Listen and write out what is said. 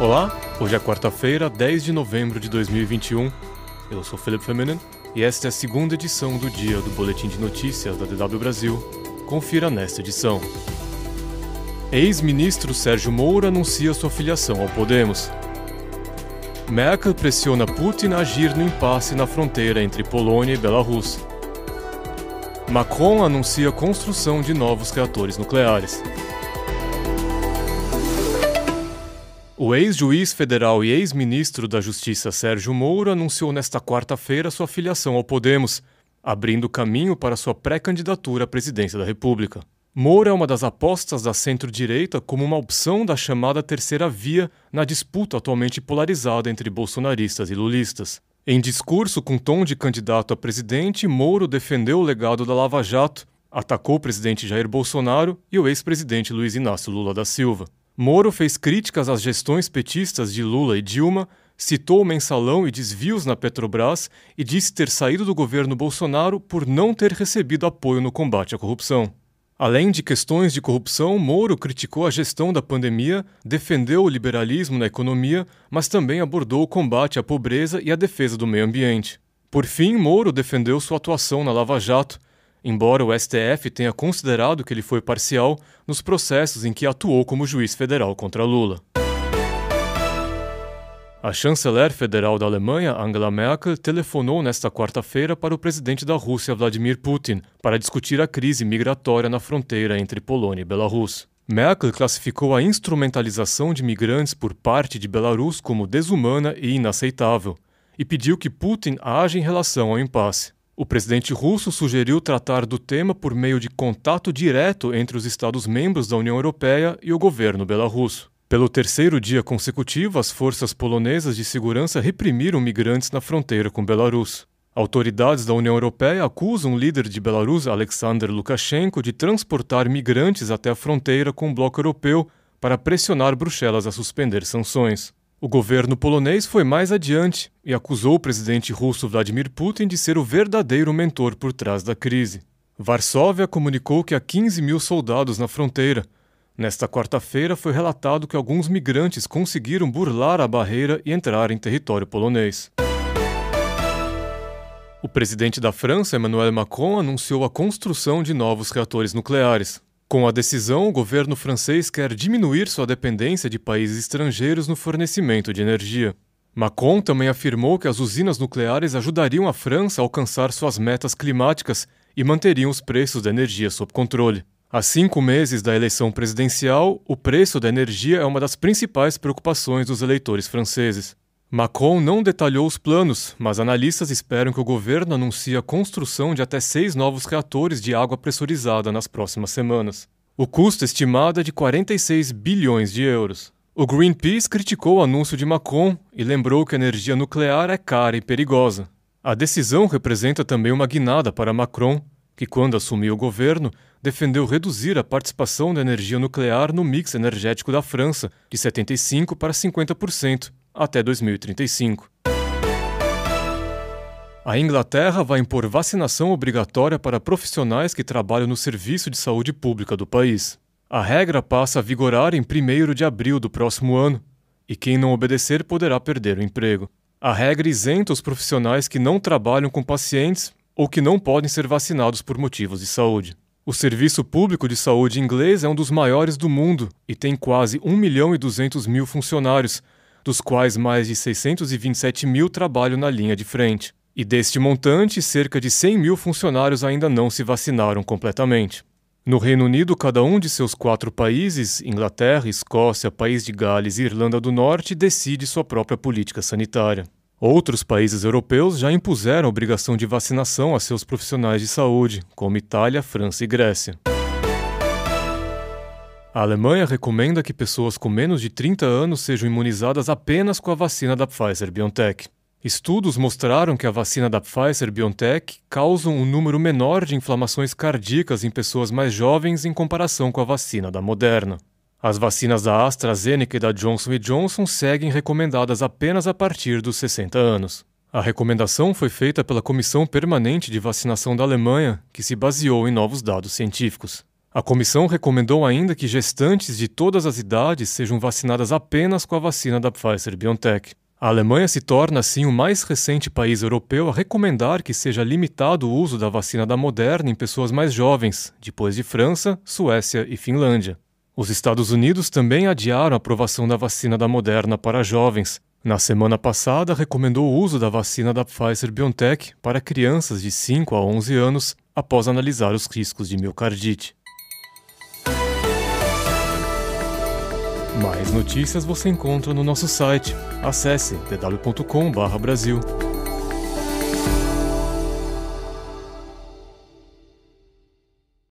Olá, hoje é quarta-feira, 10 de novembro de 2021. Eu sou Felipe Feminin e esta é a segunda edição do dia do Boletim de Notícias da DW Brasil. Confira nesta edição. Ex-ministro Sérgio Moura anuncia sua filiação ao Podemos. Merkel pressiona Putin a agir no impasse na fronteira entre Polônia e Belarus. Macron anuncia a construção de novos reatores nucleares. O ex-juiz federal e ex-ministro da Justiça Sérgio Moro anunciou nesta quarta-feira sua filiação ao Podemos, abrindo caminho para sua pré-candidatura à presidência da República. Moro é uma das apostas da centro-direita como uma opção da chamada terceira via na disputa atualmente polarizada entre bolsonaristas e lulistas. Em discurso com tom de candidato a presidente, Moro defendeu o legado da Lava Jato, atacou o presidente Jair Bolsonaro e o ex-presidente Luiz Inácio Lula da Silva. Moro fez críticas às gestões petistas de Lula e Dilma, citou o mensalão e desvios na Petrobras e disse ter saído do governo Bolsonaro por não ter recebido apoio no combate à corrupção. Além de questões de corrupção, Moro criticou a gestão da pandemia, defendeu o liberalismo na economia, mas também abordou o combate à pobreza e a defesa do meio ambiente. Por fim, Moro defendeu sua atuação na Lava Jato, embora o STF tenha considerado que ele foi parcial nos processos em que atuou como juiz federal contra Lula. A chanceler federal da Alemanha, Angela Merkel, telefonou nesta quarta-feira para o presidente da Rússia, Vladimir Putin, para discutir a crise migratória na fronteira entre Polônia e Belarus. Merkel classificou a instrumentalização de migrantes por parte de Belarus como desumana e inaceitável e pediu que Putin age em relação ao impasse. O presidente russo sugeriu tratar do tema por meio de contato direto entre os Estados-membros da União Europeia e o governo belarusso. Pelo terceiro dia consecutivo, as forças polonesas de segurança reprimiram migrantes na fronteira com Belarus. Autoridades da União Europeia acusam o líder de Belarus, Alexander Lukashenko, de transportar migrantes até a fronteira com o bloco europeu para pressionar Bruxelas a suspender sanções. O governo polonês foi mais adiante e acusou o presidente russo Vladimir Putin de ser o verdadeiro mentor por trás da crise. Varsóvia comunicou que há 15 mil soldados na fronteira. Nesta quarta-feira foi relatado que alguns migrantes conseguiram burlar a barreira e entrar em território polonês. O presidente da França, Emmanuel Macron, anunciou a construção de novos reatores nucleares. Com a decisão, o governo francês quer diminuir sua dependência de países estrangeiros no fornecimento de energia. Macron também afirmou que as usinas nucleares ajudariam a França a alcançar suas metas climáticas e manteriam os preços da energia sob controle. Há cinco meses da eleição presidencial, o preço da energia é uma das principais preocupações dos eleitores franceses. Macron não detalhou os planos, mas analistas esperam que o governo anuncie a construção de até seis novos reatores de água pressurizada nas próximas semanas. O custo estimado é de 46 bilhões de euros. O Greenpeace criticou o anúncio de Macron e lembrou que a energia nuclear é cara e perigosa. A decisão representa também uma guinada para Macron, que, quando assumiu o governo, defendeu reduzir a participação da energia nuclear no mix energético da França de 75% para 50% até 2035. A Inglaterra vai impor vacinação obrigatória para profissionais que trabalham no serviço de saúde pública do país. A regra passa a vigorar em 1 de abril do próximo ano, e quem não obedecer poderá perder o emprego. A regra isenta os profissionais que não trabalham com pacientes ou que não podem ser vacinados por motivos de saúde. O serviço público de saúde inglês é um dos maiores do mundo e tem quase 1 milhão e 200 mil funcionários, dos quais mais de 627 mil trabalham na linha de frente. E deste montante, cerca de 100 mil funcionários ainda não se vacinaram completamente. No Reino Unido, cada um de seus quatro países Inglaterra, Escócia, País de Gales e Irlanda do Norte decide sua própria política sanitária. Outros países europeus já impuseram obrigação de vacinação a seus profissionais de saúde, como Itália, França e Grécia. A Alemanha recomenda que pessoas com menos de 30 anos sejam imunizadas apenas com a vacina da Pfizer-BioNTech. Estudos mostraram que a vacina da Pfizer-BioNTech causam um número menor de inflamações cardíacas em pessoas mais jovens em comparação com a vacina da Moderna. As vacinas da AstraZeneca e da Johnson Johnson seguem recomendadas apenas a partir dos 60 anos. A recomendação foi feita pela Comissão Permanente de Vacinação da Alemanha, que se baseou em novos dados científicos. A comissão recomendou ainda que gestantes de todas as idades sejam vacinadas apenas com a vacina da Pfizer-BioNTech. A Alemanha se torna, assim, o mais recente país europeu a recomendar que seja limitado o uso da vacina da Moderna em pessoas mais jovens, depois de França, Suécia e Finlândia. Os Estados Unidos também adiaram a aprovação da vacina da Moderna para jovens. Na semana passada, recomendou o uso da vacina da Pfizer-BioNTech para crianças de 5 a 11 anos após analisar os riscos de miocardite. Mais notícias você encontra no nosso site. Acesse dwcom